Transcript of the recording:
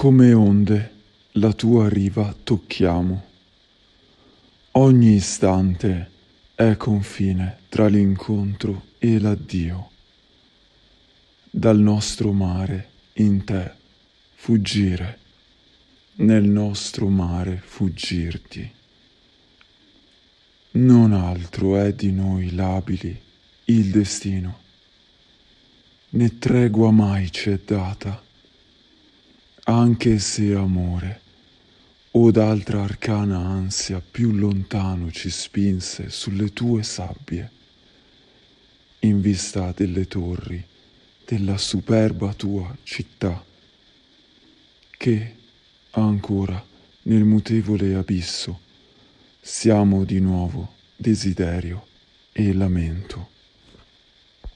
come onde la tua riva tocchiamo. Ogni istante è confine tra l'incontro e l'addio. Dal nostro mare in te fuggire, nel nostro mare fuggirti. Non altro è di noi labili il destino, né tregua mai c'è data anche se amore o d'altra arcana ansia più lontano ci spinse sulle tue sabbie, in vista delle torri della superba tua città, che ancora nel mutevole abisso siamo di nuovo desiderio e lamento.